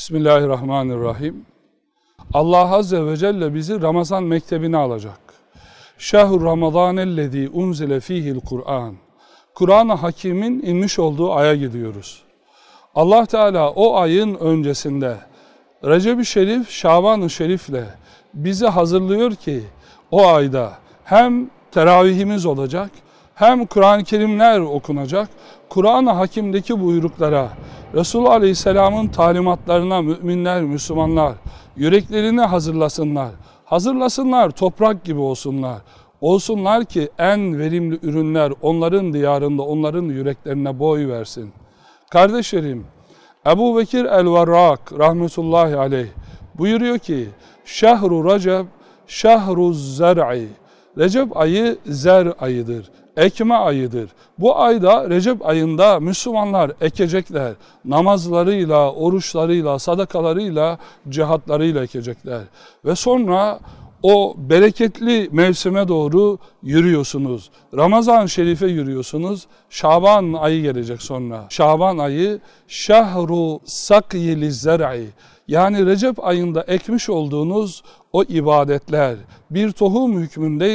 Bismillahirrahmanirrahim. Allah Azze ve Celle bizi Ramazan mektebine alacak. Şehur Ramazanellezî unzile fihil Kur'an. Kur'an-ı Hakim'in inmiş olduğu aya gidiyoruz. Allah Teala o ayın öncesinde Recep-i Şerif, Şaban-ı Şerif'le bizi hazırlıyor ki o ayda hem teravihimiz olacak hem Kur'an-ı Kerimler okunacak, Kur'an-ı Hakim'deki buyruklara, Resulullah Aleyhisselam'ın talimatlarına müminler, Müslümanlar yüreklerini hazırlasınlar. Hazırlasınlar, toprak gibi olsunlar. Olsunlar ki en verimli ürünler onların diyarında, onların yüreklerine boy versin. Kardeşlerim, Ebu Bekir el-Varrak rahmetullahi aleyh buyuruyor ki, Şehru Recep, Şehru Zer'i. Recep ayı zer ayıdır ekme ayıdır. Bu ayda Recep ayında Müslümanlar ekecekler. Namazlarıyla, oruçlarıyla, sadakalarıyla, cihatlarıyla ekecekler. Ve sonra o bereketli mevsime doğru yürüyorsunuz. Ramazan şerife yürüyorsunuz. Şaban ayı gelecek sonra. Şaban ayı şehru sakyili zer'i. Yani Recep ayında ekmiş olduğunuz o ibadetler bir tohum hükmünde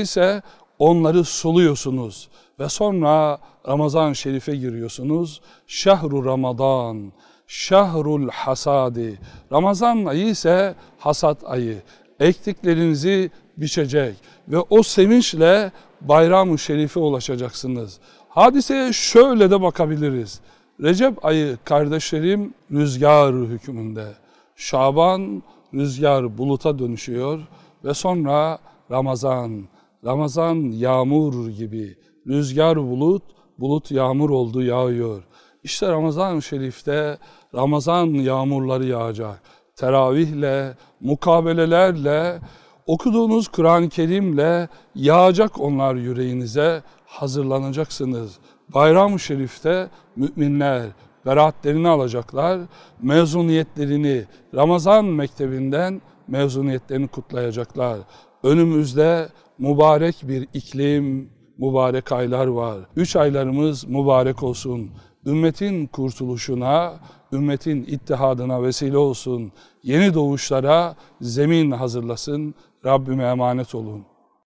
onları suluyorsunuz ve sonra Ramazan Şerif'e giriyorsunuz. Şehru Ramazan, Şahrul hasadi. Ramazan ayı ise hasat ayı. Ektiklerinizi biçecek ve o sevinçle bayram-ı şerife ulaşacaksınız. Hadiseye şöyle de bakabiliriz. Recep ayı kardeşlerim rüzgar hükmünde. Şaban rüzgar buluta dönüşüyor ve sonra Ramazan Ramazan yağmur gibi, rüzgar bulut, bulut yağmur oldu yağıyor. İşte Ramazan-ı Şerif'te Ramazan yağmurları yağacak. Teravihle, mukabelelerle, okuduğunuz Kur'an-ı Kerim'le yağacak onlar yüreğinize, hazırlanacaksınız. Bayram-ı Şerif'te müminler beraatlerini alacaklar, mezuniyetlerini Ramazan mektebinden mezuniyetlerini kutlayacaklar. Önümüzde mübarek bir iklim, mübarek aylar var. Üç aylarımız mübarek olsun. Ümmetin kurtuluşuna, ümmetin ittihadına vesile olsun. Yeni doğuşlara zemin hazırlasın. Rabbime emanet olun.